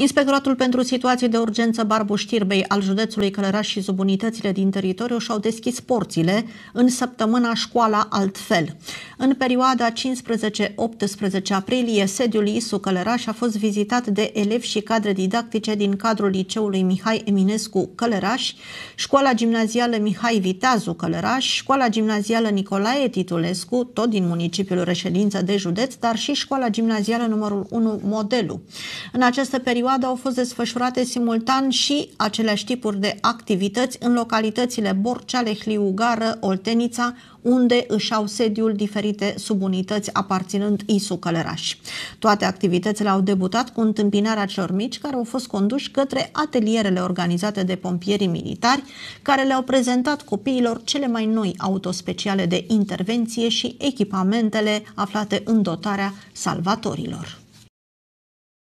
Inspectoratul pentru situații de urgență Barbu Știrbei al județului Călăraș și subunitățile din teritoriu și-au deschis porțile în săptămâna școala altfel. În perioada 15-18 aprilie, sediul ISU Călăraș a fost vizitat de elevi și cadre didactice din cadrul liceului Mihai Eminescu Călăraș, școala gimnazială Mihai Viteazu Călăraș, școala gimnazială Nicolae Titulescu, tot din municipiul Reședință de Județ, dar și școala gimnazială numărul 1 Modelu. În această perioadă perioadă au fost desfășurate simultan și aceleași tipuri de activități în localitățile Borcea, Lehliugară, Oltenița, unde își au sediul diferite subunități aparținând ISU Călăraș. Toate activitățile au debutat cu întâmpinarea celor mici care au fost conduși către atelierele organizate de pompierii militari, care le-au prezentat copiilor cele mai noi autospeciale de intervenție și echipamentele aflate în dotarea salvatorilor.